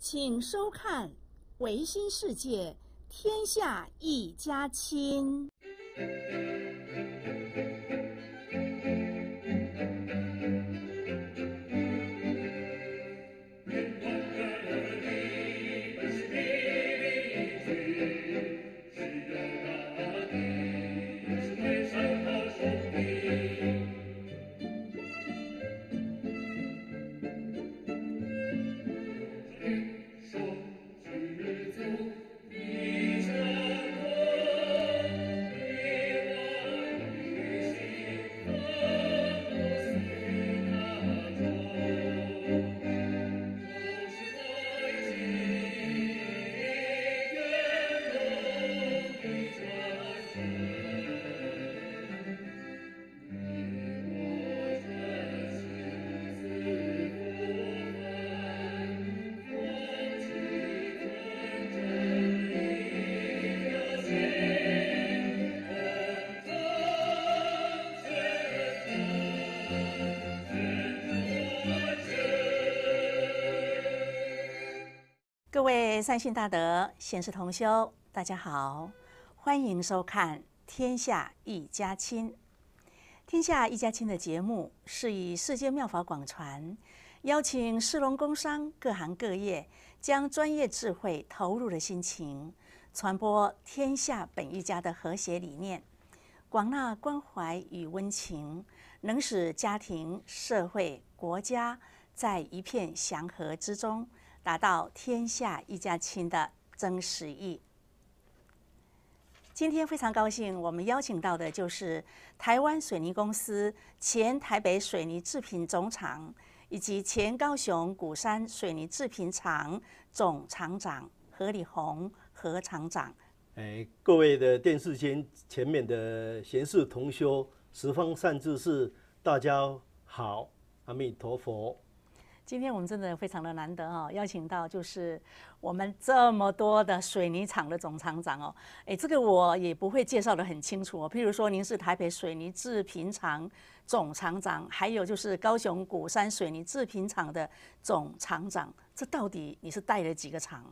请收看《维新世界》，天下一家亲。各位善信大德、贤士同修，大家好，欢迎收看《天下一家亲》。《天下一家亲》的节目是以世界妙法广传，邀请世龙工商各行各业将专业智慧投入的心情，传播天下本一家的和谐理念，广纳关怀与温情，能使家庭、社会、国家在一片祥和之中。达到天下一家亲的真实意。今天非常高兴，我们邀请到的就是台湾水泥公司前台北水泥制品总厂以及前高雄古山水泥制品厂总厂长何礼宏何厂长。哎，各位的电视前前面的贤士同修十方善知识，大家好，阿弥陀佛。今天我们真的非常的难得哦，邀请到就是我们这么多的水泥厂的总厂长哦，哎，这个我也不会介绍的很清楚哦。譬如说，您是台北水泥制品厂总厂长，还有就是高雄古山水泥制品厂的总厂长，这到底你是带了几个厂？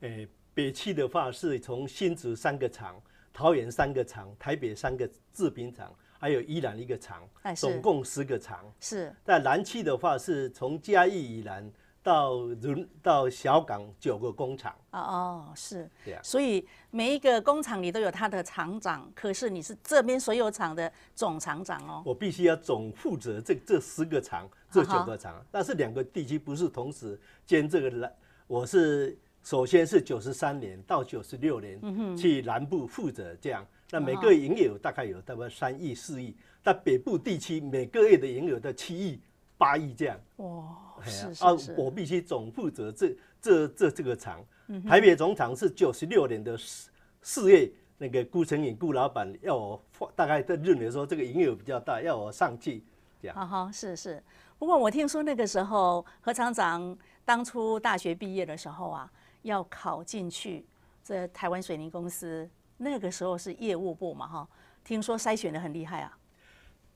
哎，北汽的话是从新竹三个厂、桃园三个厂、台北三个制品厂。还有宜兰一个厂，总共十个厂。是。但燃气的话是从嘉义以南到人到小港九个工厂。哦哦，是。对啊。所以每一个工厂里都有他的厂长，可是你是这边所有厂的总厂长哦。我必须要总负责这这十个厂，这九个厂。但是两个地区不是同时兼这个蓝，我是首先是九十三年到九十六年去南部负责这样。那每个月盈有大概有大概三亿四亿，那北部地区每个月的营业额的七亿八亿这样。哇，是是是。啊，我必须总负责这这这这个厂，台北总厂是九十六年的四四月，那个顾成影顾老板要我大概在认为说这个营业额比较大，要我上去这讲。啊哈，是是。不过我听说那个时候何厂长当初大学毕业的时候啊，要考进去这台湾水泥公司。那个时候是业务部嘛，哈，听说筛选的很厉害啊。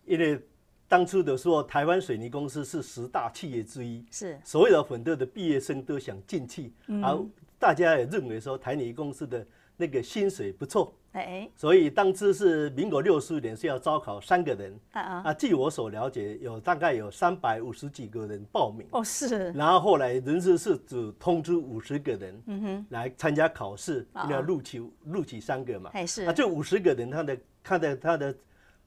因为当初的时候，台湾水泥公司是十大企业之一，是所有的很多的毕业生都想进去，而大家也认为说，台泥公司的那个薪水不错。哎，所以当初是民国六十五年是要招考三个人啊啊！据我所了解，有大概有三百五十几个人报名哦，是。然后后来人事室只通知五十个人，嗯哼，来参加考试，要录取录取三个嘛，哎是。啊，这五十个人，他的他的他的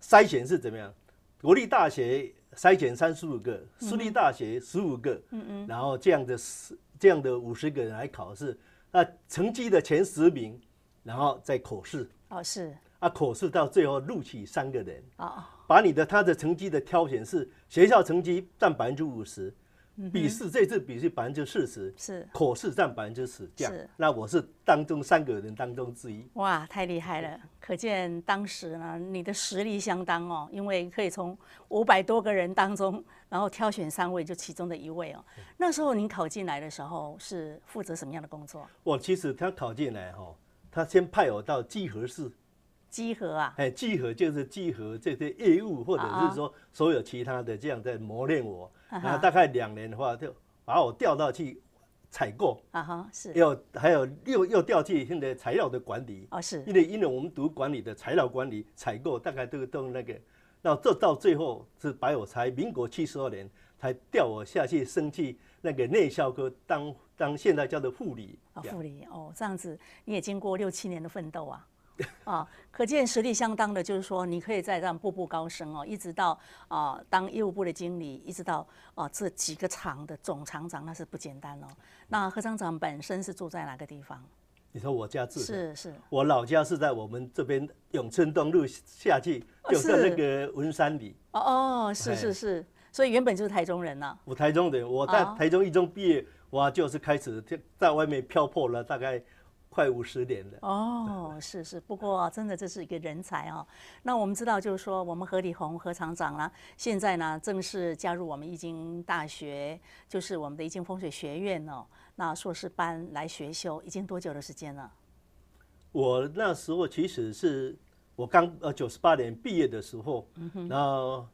筛选是怎么样？国立大学筛选三十五个，私立大学十五个，嗯嗯，然后这样的十这样的五十个人来考试，那成绩的前十名，然后再口试。哦，是啊，考试到最后录取三个人啊，把你的他的成绩的挑选是学校成绩占百分之五十，笔试这次笔试百分之四十，是考试占百分之十，这样，那我是当中三个人当中之一。哇，太厉害了，可见当时呢你的实力相当哦，因为可以从五百多个人当中，然后挑选三位，就其中的一位哦。那时候您考进来的时候是负责什么样的工作？我其实他考进来哈。他先派我到基合市，集合啊，哎，基合就是集合这些业务，或者是说所有其他的这样在磨练我。然后大概两年的话，就把我调到去采购啊哈，是，又还有又又调去现在材料的管理哦是，因为因为我们读管理的材料管理采购大概都都那个，然后这到最后是把我才民国七十二年才调我下去升去那个内销科当。当现在叫做护理啊，护理哦，这样子你也经过六七年的奋斗啊，啊，可见实力相当的，就是说你可以再这样步步高升哦，一直到啊当业务部的经理，一直到啊这几个厂的总厂长，那是不简单哦。那何厂长本身是住在哪个地方？你说我家住是是，我老家是在我们这边永春东路下去，就在那个文山里。哦哦，是是是，所以原本就是台中人呐。我台中的，我在台中一中毕业。我就是开始在外面漂泊了，大概快五十年了。哦，是是，不过真的这是一个人才哦。那我们知道，就是说我们何礼宏何厂长了，现在呢正式加入我们易经大学，就是我们的易经风水学院哦。那硕士班来学修，已经多久的时间了？我那时候其实是我刚呃九十八年毕业的时候，嗯、后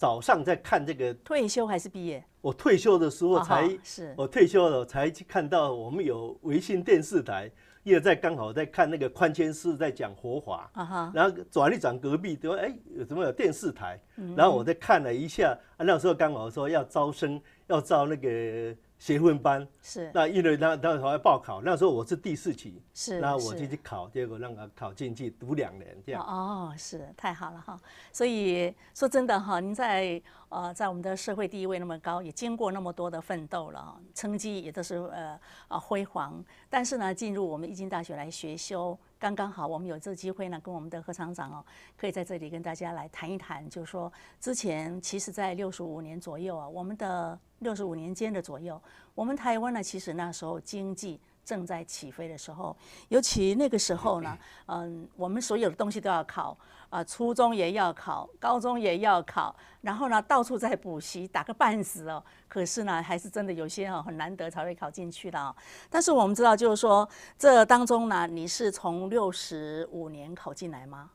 早上在看这个退休还是毕业？我退休的时候才，是我退休了才去看到我们有微信电视台，也在刚好在看那个宽千师在讲活法，啊哈，然后转一转隔壁，对吧？哎，怎么有电视台？然后我再看了一下，那时候刚好说要招生，要招那个。学分班是，那因为那那时候要报考，那时候我是第四期，是，那我就去考，结果那个考进去读两年这样。哦，是太好了哈，所以说真的哈，您在呃在我们的社会地位那么高，也经过那么多的奋斗了，成绩也都是呃啊辉煌，但是呢，进入我们易经大学来学修。刚刚好，我们有这个机会呢，跟我们的何厂长哦，可以在这里跟大家来谈一谈，就是说，之前其实，在六十五年左右啊，我们的六十五年间的左右，我们台湾呢，其实那时候经济正在起飞的时候，尤其那个时候呢，嗯，我们所有的东西都要靠。啊，初中也要考，高中也要考，然后呢，到处在补习，打个半死哦。可是呢，还是真的有些哦，很难得才会考进去的哦。但是我们知道，就是说这当中呢，你是从六十五年考进来吗？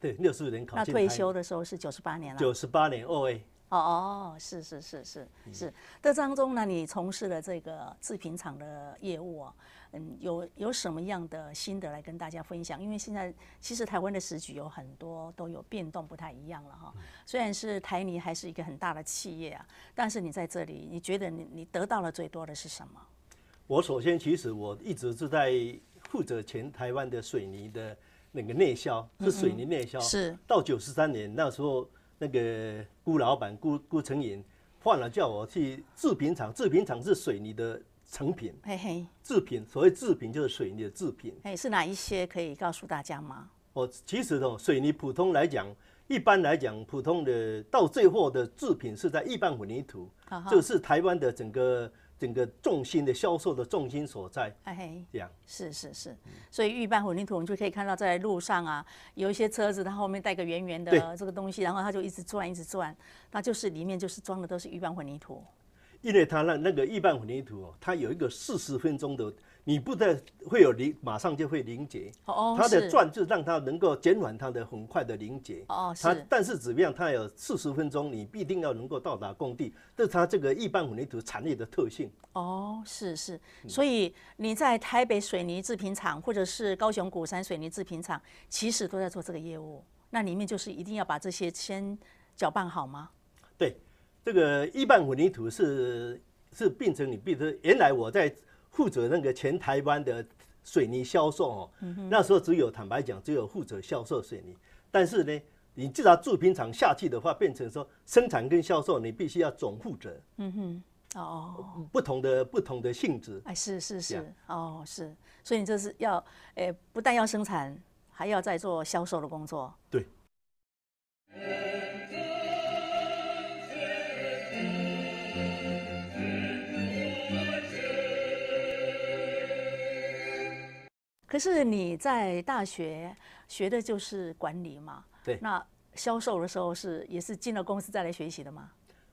对，六十五年考。那退休的时候是九十八年了。九十八年，二位。哦哦，是是是是是，这当中呢，你从事了这个制品厂的业务啊，嗯，有有什么样的心得来跟大家分享？因为现在其实台湾的时局有很多都有变动，不太一样了哈。虽然是台泥还是一个很大的企业啊，但是你在这里，你觉得你你得到了最多的是什么？我首先，其实我一直是在负责全台湾的水泥的那个内销，是水泥内销，是到九十三年那时候。那个顾老板顾顾成允换了叫我去制品厂，制品厂是水泥的成品。嘿嘿，制品所谓制品就是水泥的制品。哎，是哪一些可以告诉大家吗？我其实呢，水泥普通来讲，一般来讲普通的到最后的制品是在一般混凝土，就是台湾的整个。整个重心的销售的重心所在，哎，这样是是是，所以预拌混凝土，我们就可以看到在路上啊，有一些车子它后面带个圆圆的这个东西，然后它就一直转一直转，那就是里面就是装的都是预拌混凝土，因为它那那个预拌混凝土，它有一个四十分钟的。你不得会有凝，马上就会凝结。哦它的转就让它能够减缓它的很快的凝结。哦，它但是怎么样？它有四十分钟，你必定要能够到达工地。这是它这个一般混凝土产业的特性。哦，是是。所以你在台北水泥制品厂，或者是高雄古山水泥制品厂，其实都在做这个业务。那里面就是一定要把这些先搅拌好吗？对，这个一般混凝土是是变成你必成原来我在。负责那个前台湾的水泥销售哦，那时候只有坦白讲，只有负责销售水泥。但是呢，你至少铸品厂下去的话，变成说生产跟销售，你必须要总负责。嗯哼，哦，不同的不同的性质。哎，是是是，哦，是，所以你这是要，诶，不但要生产，还要再做销售的工作。对。可是你在大学学的就是管理嘛？对。那销售的时候是也是进了公司再来学习的吗？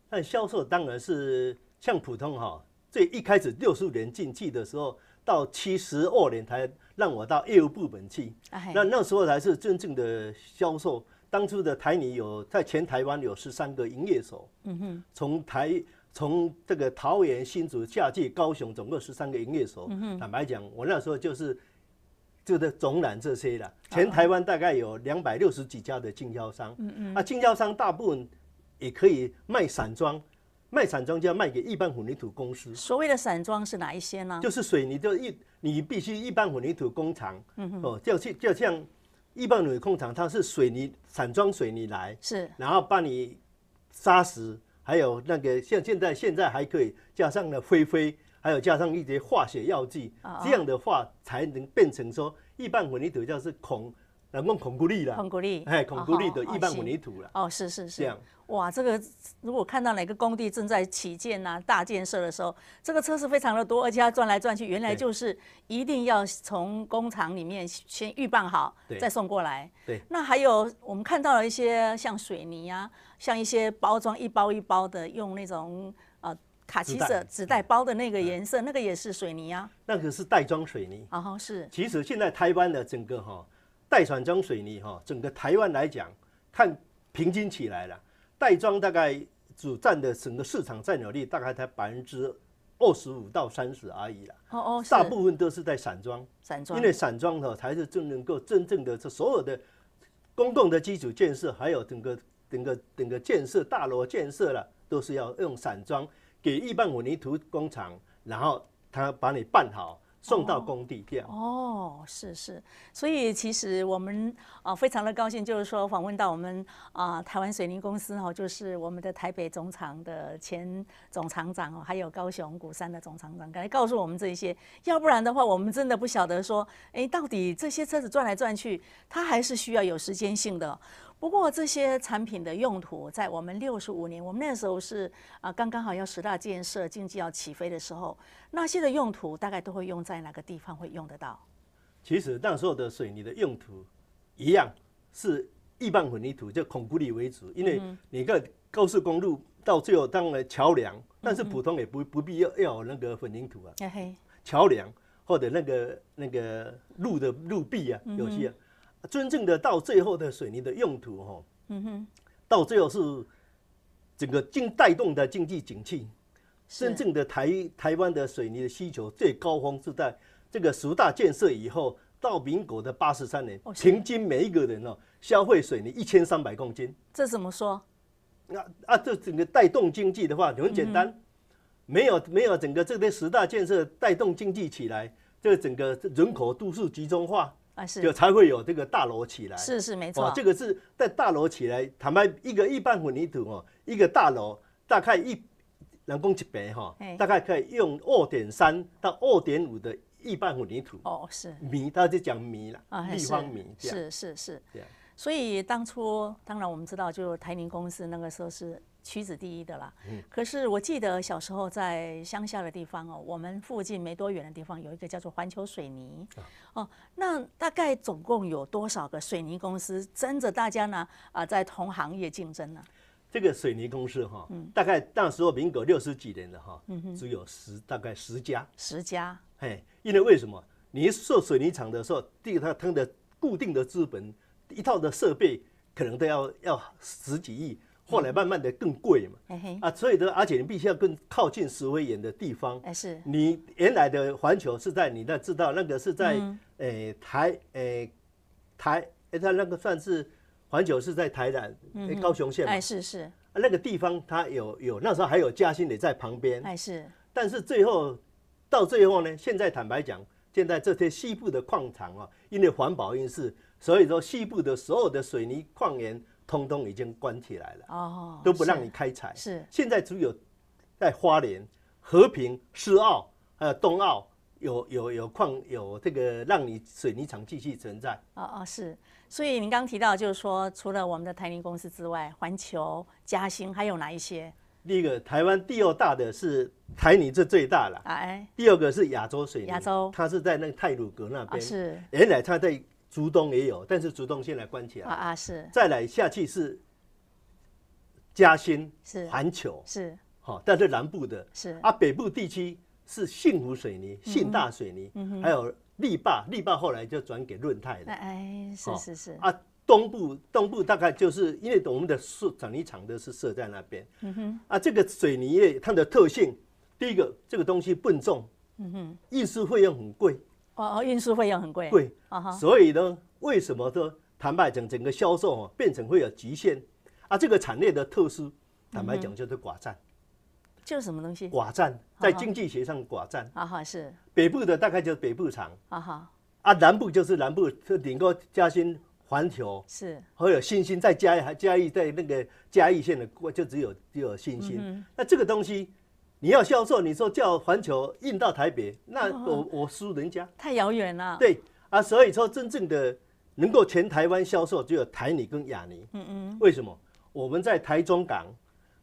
那销售当然是像普通哈，最一开始六十五年进去的时候，到七十二年才让我到业务部门去。那那时候才是真正的销售。当初的台泥有在前台湾有十三个营业所。嗯哼。从台从这个桃园、新竹、嘉义、高雄，总共十三个营业所。嗯哼。坦白讲，我那时候就是。就是总揽这些了。全台湾大概有两百六十几家的经销商。嗯嗯。啊，经销商大部分也可以卖散装，卖散装就要卖给一般混凝土公司。所谓的散装是哪一些呢？就是水泥，就一你必须一般混凝土工厂。嗯哦，就去就像一般水工厂，它是水泥散装水泥来。是。然后把你砂石，还有那个像现在现在还可以加上了灰灰。还有加上一些化学药剂，这样的话才能变成说一拌混凝土，就是孔，人工孔古力啦，孔古力，哎，孔古力的一拌混凝土了。哦，是是是，这哇，这个如果看到哪个工地正在起建呐、大建设的时候，这个车是非常的多，而且要转来转去。原来就是一定要从工厂里面先预拌好，再送过来。对，那还有我们看到了一些像水泥呀，像一些包装一包一包的，用那种。卡其色纸袋包的那个颜色，那个也是水泥啊？那个是袋装水泥啊？是。其实现在台湾的整个哈袋散装水泥哈，整个台湾来讲，看平均起来了，袋装大概只占的整个市场占有率大概才百分之二十五到三十而已啦。哦哦。大部分都是在散装。散装。因为散装的才是正能够真正的这所有的公共的基础建设，还有整个整个整个建设大楼建设了，都是要用散装。给一拌混凝土工厂，然后他把你办好送到工地样哦，是是，所以其实我们啊非常的高兴，就是说访问到我们啊台湾水泥公司哦，就是我们的台北总厂的前总厂长哦，还有高雄鼓山的总厂长，刚才告诉我们这些，要不然的话我们真的不晓得说，哎，到底这些车子转来转去，它还是需要有时间性的。不过这些产品的用途，在我们六十五年，我们那时候是啊，刚刚好要十大建设经济要起飞的时候，那些的用途大概都会用在哪个地方会用得到？其实那时候的水泥的用途一样是预拌混凝土，就孔骨里为主，因为每个高速公路到最后当了桥梁，但是普通也不不必要要那个混凝土啊，桥梁或者那个那个路的路壁啊，有些。真正的到最后的水泥的用途，哈，到最后是整个经带动的经济景气。真正的台台湾的水泥的需求最高峰是在这个十大建设以后，到民国的八十三年，平均每一个人哦消费水泥一千三百公斤。这怎么说？那啊，这整个带动经济的话，很简单，没有没有整个这边十大建设带动经济起来，这整个人口都市集中化。啊，是，就才会有这个大楼起来。是是没错，这个是在大楼起来，坦白一个一般混凝土哦，一个大楼大概一人工一平哈，大概可以用二点三到二点五的一般混凝土。哦，是米，他就讲米了，立方米。是是是，所以当初当然我们知道，就台明公司那个时候是。屈指第一的啦，可是我记得小时候在乡下的地方哦，我们附近没多远的地方有一个叫做环球水泥哦。那大概总共有多少个水泥公司争着大家呢？啊，在同行业竞争呢？这个水泥公司哈，大概那时候民国六十几年了哈，只有十大概十家，十家。哎，因为为什么？你做水泥厂的时候，第一他摊的固定的资本，一套的设备可能都要要十几亿。后来慢慢的更贵嘛，啊，所以呢，而且你必须要更靠近石灰岩的地方。哎，是你原来的环球是在，你那知道那个是在，诶台，诶台，它那个算是环球是在台南高雄县嘛？哎，是是，那个地方它有有那时候还有嘉兴也在旁边。哎，是，但是最后到最后呢，现在坦白讲，现在这些西部的矿场啊，因为环保因素，所以说西部的所有的水泥矿岩。通通已经关起来了，哦，都不让你开采。是，现在只有在花莲、和平、世还有东澳有有有矿，有这个让你水泥厂继续存在。哦哦，是。所以您刚提到，就是说，除了我们的台泥公司之外，环球、嘉兴还有哪一些？第一个，台湾第二大的是台泥，这最大了。哎。第二个是亚洲水泥。亚洲。它是在那泰鲁阁那边。是。原来它在。竹东也有，但是竹东现在关起来啊啊是，再来下去是嘉兴、环球是好，但是南部的是啊北部地区是幸福水泥、信大水泥，还有力霸，力霸后来就转给润泰了。哎，是是是啊东部东部大概就是因为我们的水泥厂都是设在那边，嗯哼啊这个水泥业它的特性，第一个这个东西笨重，嗯哼运输费用很贵。哦运输费用很贵，贵，所以呢，为什么说坦白讲，整个销售啊，变成会有极限，啊，这个产业的特殊，坦白讲就是寡占，就是什么东西？寡占，在经济学上寡占啊哈是北部的大概就是北部厂啊哈啊南部就是南部，这顶个嘉兴环球是，还有星星在嘉义，嘉义在那个嘉义县的就只有只有信心。那这个东西。你要销售，你说叫环球运到台北，那我我输人家太遥远了。对啊，所以说真正的能够全台湾销售，只有台泥跟亚泥。嗯嗯。为什么我们在台中港、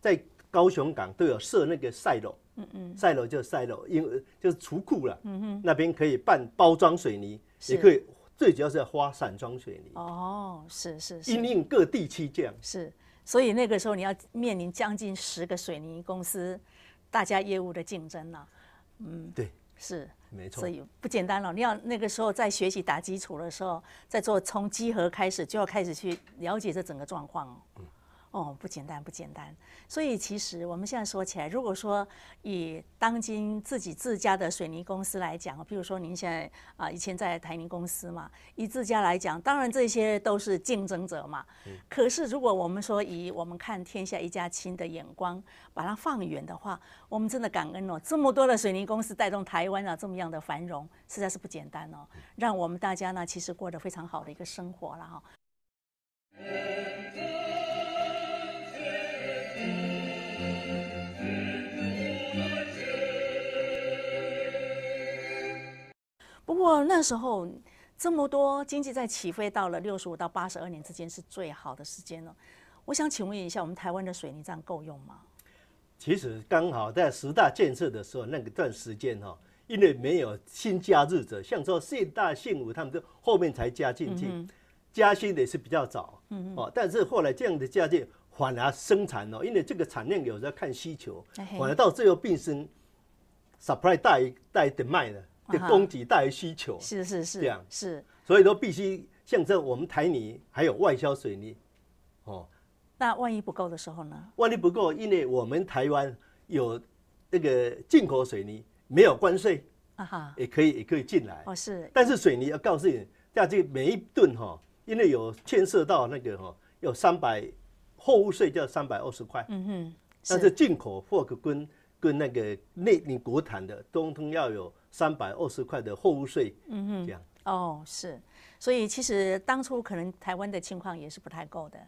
在高雄港都有设那个赛楼？嗯嗯。赛楼就赛楼，因就是出库了。嗯哼。那边可以办包装水泥，也可以，最主要是要花散装水泥。哦，是是是。因应各地区这样。是，所以那个时候你要面临将近十个水泥公司。大家业务的竞争呢，嗯，对，是没错，所以不简单了。你要那个时候在学习打基础的时候，在做从集合开始，就要开始去了解这整个状况哦。哦，不简单，不简单。所以其实我们现在说起来，如果说以当今自己自家的水泥公司来讲，比如说您现在啊，以前在台泥公司嘛，以自家来讲，当然这些都是竞争者嘛。可是如果我们说以我们看天下一家亲的眼光，把它放远的话，我们真的感恩哦，这么多的水泥公司带动台湾啊，这么样的繁荣，实在是不简单哦，让我们大家呢，其实过得非常好的一个生活了哈。不过那时候这么多经济在起飞，到了六十五到八十二年之间是最好的时间了。我想请问一下，我们台湾的水泥站够用吗？其实刚好在十大建设的时候，那个段时间哈，因为没有新加日者，像说四大、幸福他们都后面才加进去，加薪的是比较早哦。但是后来这样的加薪反而生产哦，因为这个产量有时候看需求，反而到最后变成 supply 大一大得卖了。的供给大于需求，是是是这样是，所以都必须像征我们台泥还有外销水泥，哦，那万一不够的时候呢？万一不够，因为我们台湾有那个进口水泥没有关税，啊哈，也可以也可以进来，哦是。但是水泥要告诉你，在这每一吨哈，因为有牵涉到那个哈，有三百货物税要三百二十块，嗯哼，但是进口货跟跟那个内里国产的，通通要有。三百二十块的货物税，嗯哼，这样哦，是，所以其实当初可能台湾的情况也是不太够的，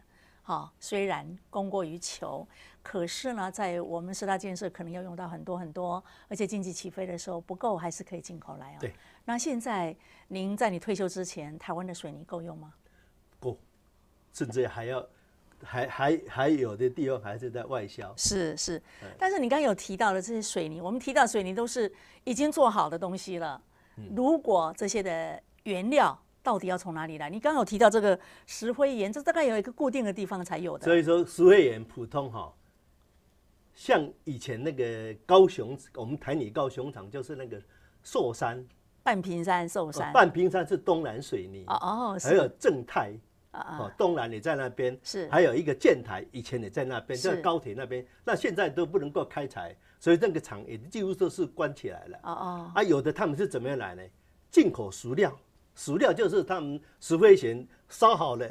好，虽然供过于求，可是呢，在我们十大建设可能要用到很多很多，而且经济起飞的时候不够，还是可以进口来啊。对，那现在您在你退休之前，台湾的水泥够用吗？够，甚至还要。还还还有的地方还是在外销，是是，但是你刚刚有提到的这些水泥，我们提到水泥都是已经做好的东西了。如果这些的原料到底要从哪里来？你刚刚有提到这个石灰岩，这大概有一个固定的地方才有的。所以说，石灰岩普通哈，像以前那个高雄，我们台里高雄厂就是那个寿山半平山寿山，半平山是东南水泥哦哦，还有正泰。哦，东南你在那边是，还有一个建台，以前你在那边，在高铁那边，那现在都不能够开采，所以那个厂也几乎都是关起来了。哦哦，啊，有的他们是怎么来呢？进口熟料，熟料就是他们石灰岩烧好了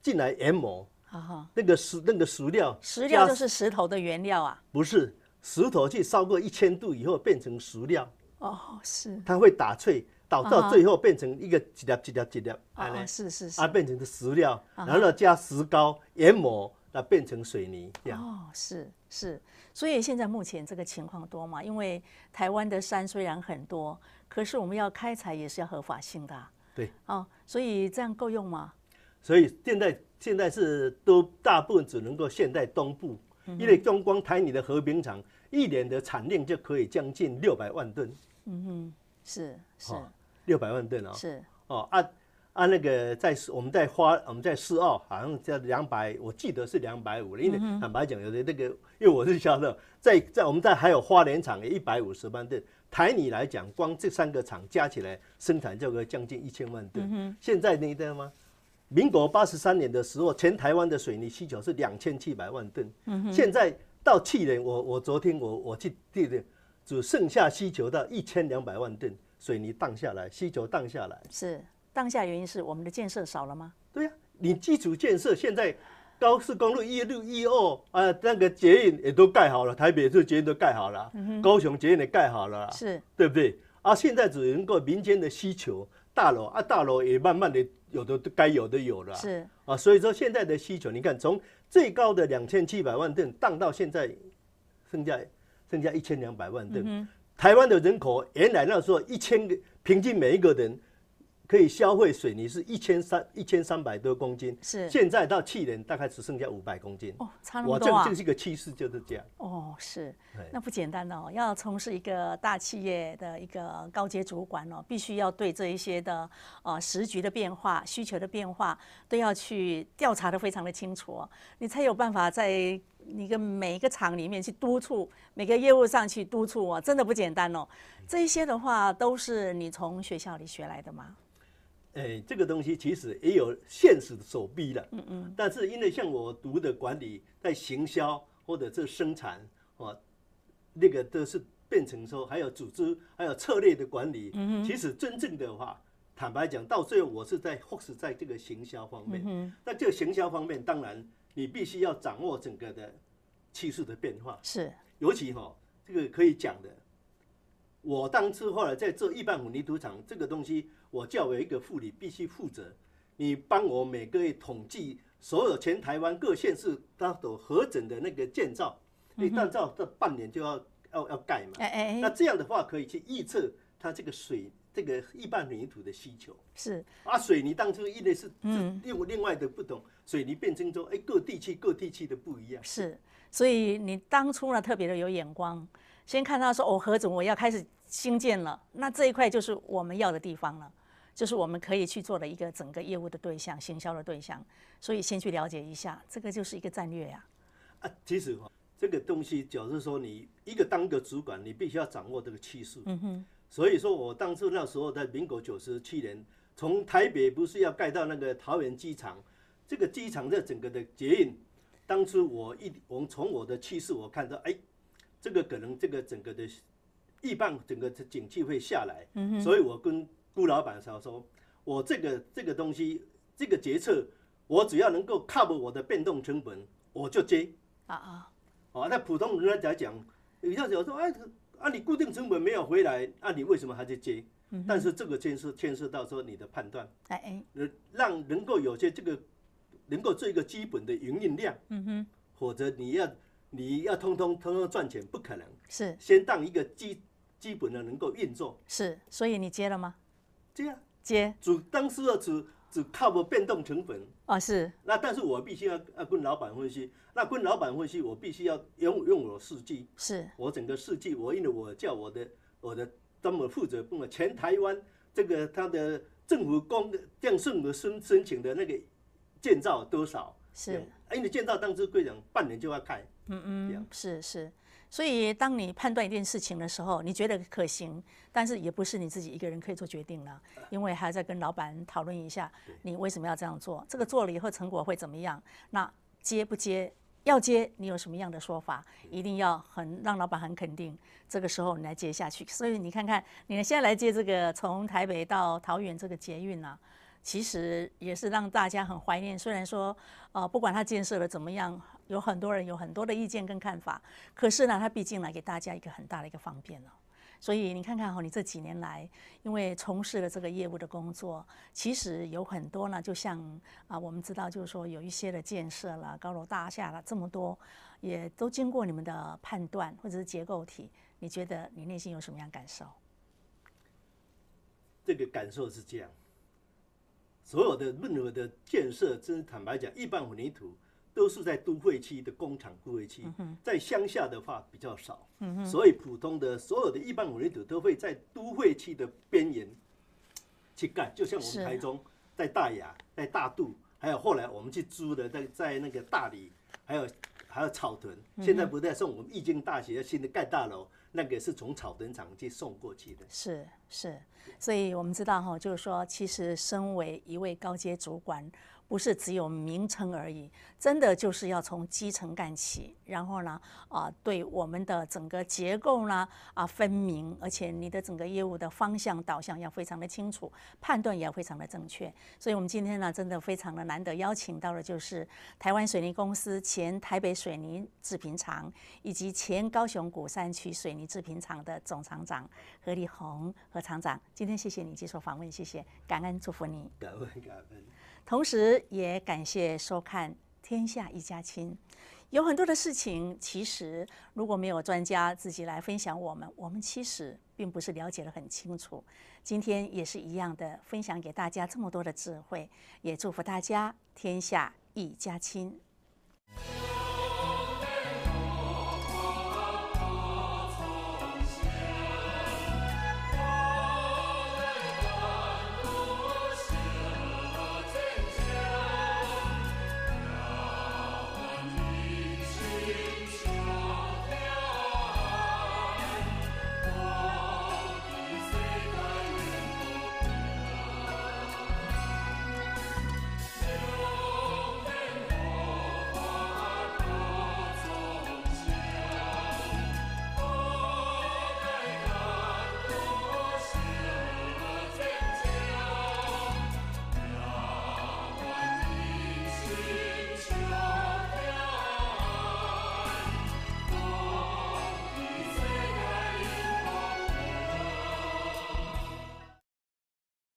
进来研磨。啊哦、那个石那个熟料，石料就是石头的原料啊？不是，石头去烧过一千度以后变成熟料。哦，是。它会打碎。导致最后变成一个几粒几粒几粒，啊是是是，啊变成的石料，然后加石膏研磨来变成水泥。哦是是，所以现在目前这个情况多嘛？因为台湾的山虽然很多，可是我们要开采也是要合法性的。对哦，所以这样够用吗？所以现在现在是都大部分只能够现在东部，因为光光台你的和平厂一年的产量就可以将近六百万吨。嗯哼，是是。六百万吨啊！是哦，按按那个在我们在花我们在四澳好像叫两百，我记得是两百五了。因为坦白讲，有的那个，因为我是销售，在在我们在还有花莲厂一百五十万吨。台你来讲，光这三个厂加起来生产，就个将近一千万吨。现在你知道吗？民国八十三年的时候，全台湾的水泥需求是两千七百万吨。嗯，现在到去年，我我昨天我我去地，的，只剩下需求到一千两百万吨。水泥荡下来，需求荡下来，是荡下原因是我们的建设少了吗？对呀，你基础建设现在，高速公路一六一二啊，那个捷运也都盖好了，台北捷运都盖好了，高雄捷运也盖好了，是，对不对？啊，现在只能够民间的需求大楼啊，大楼也慢慢的有的该有的有了，是啊，所以说现在的需求，你看从最高的两千七百万吨荡到现在，剩下剩下一千两百万吨。台湾的人口原来那时候一千个，平均每一个人。可以消费水泥是一千三一千三百多公斤，是现在到去年大概只剩下五百公斤，哦，差那么多啊！这就是一个趋势，就是这样。哦，是，那不简单哦。要从事一个大企业的一个高级主管哦，必须要对这一些的呃时局的变化、需求的变化都要去调查的非常的清楚，你才有办法在你跟每一个厂里面去督促每个业务上去督促。哦，真的不简单哦。这一些的话都是你从学校里学来的吗？哎，这个东西其实也有现实手臂的，嗯嗯。但是因为像我读的管理，在行销或者这生产，哦，那个都是变成说还有组织，还有策略的管理。嗯其实真正的话，坦白讲，到最后我是在或是在这个行销方面。嗯那这行销方面，当然你必须要掌握整个的趋势的变化。是。尤其哈，这个可以讲的，我当初后来在做一般混凝土厂，这个东西。我叫我一个副理必须负责，你帮我每个月统计所有全台湾各县市，它都核准的那个建造，你按照这半年就要要要盖嘛。哎哎那这样的话可以去预测它这个水这个一半泥土的需求。是，啊，水泥当初一类是嗯另另外的不同，水泥变成说哎各地区各地区的不一样。是，所以你当初呢特别的有眼光，先看到说哦何总我要开始。新建了，那这一块就是我们要的地方了，就是我们可以去做的一个整个业务的对象、行销的对象，所以先去了解一下，这个就是一个战略呀。啊，其实哈，这个东西，假如说你一个当个主管，你必须要掌握这个趋势。嗯哼。所以说，我当初那时候在民国九十七年，从台北不是要盖到那个桃园机场，这个机场的整个的捷运，当初我一，我们从我的气势我看到，哎，这个可能这个整个的。一半整个景气会下来，所以我跟顾老板说：“说我这个这个东西，这个决策，我只要能够 cover 我的变动成本，我就接。”啊啊，哦，那普通人来讲，有些人说：“哎，啊你固定成本没有回来，啊，你为什么还在接？”但是这个牵涉牵涉到说你的判断，哎，让能够有些这个，能够做一个基本的营运量，嗯哼，否则你要你要通通通通赚钱不可能，是先当一个基。基本的能够运作是，所以你接了吗？接啊，接。主当时的只只靠我变动成本啊是。那但是我必须要要跟老板分析，那跟老板分析我必须要用用我四 G，是。我整个四 G，我因为我叫我的我的专门负责部门全台湾这个他的政府公降税的申申请的那个建造多少是。因为建造当时贵阳半年就要开，嗯嗯，是是。所以，当你判断一件事情的时候，你觉得可行，但是也不是你自己一个人可以做决定了，因为还在跟老板讨论一下，你为什么要这样做，这个做了以后成果会怎么样？那接不接？要接，你有什么样的说法？一定要很让老板很肯定，这个时候你来接下去。所以你看看，你现在来接这个从台北到桃园这个捷运呢？其实也是让大家很怀念。虽然说，呃，不管它建设的怎么样，有很多人有很多的意见跟看法。可是呢，它毕竟来给大家一个很大的一个方便了。所以你看看哈，你这几年来，因为从事了这个业务的工作，其实有很多呢，就像啊，我们知道就是说有一些的建设了高楼大厦了这么多，也都经过你们的判断或者是结构体。你觉得你内心有什么样感受？这个感受是这样。所有的任何的建设，真坦白讲，一般混凝土都是在都会区的工厂、都会区，在乡下的话比较少，所以普通的所有的一般混凝土都会在都会区的边缘去盖，就像我们台中在大雅、在大肚，还有后来我们去租的在在那个大理，还有还有草屯，现在不都在送我们易经大学新的盖大楼？那个是从草墩厂去送过去的，是是，所以我们知道哈，就是说，其实身为一位高阶主管。不是只有名称而已，真的就是要从基层干起，然后呢，啊，对我们的整个结构呢，啊，分明，而且你的整个业务的方向导向要非常的清楚，判断也要非常的正确。所以，我们今天呢，真的非常的难得邀请到的就是台湾水泥公司前台北水泥制品厂以及前高雄古山区水泥制品厂的总厂长何立宏和厂长。今天谢谢你接受访问，谢谢，感恩祝福你，感恩感恩。同时也感谢收看《天下一家亲》，有很多的事情，其实如果没有专家自己来分享我们，我们其实并不是了解的很清楚。今天也是一样的，分享给大家这么多的智慧，也祝福大家天下一家亲。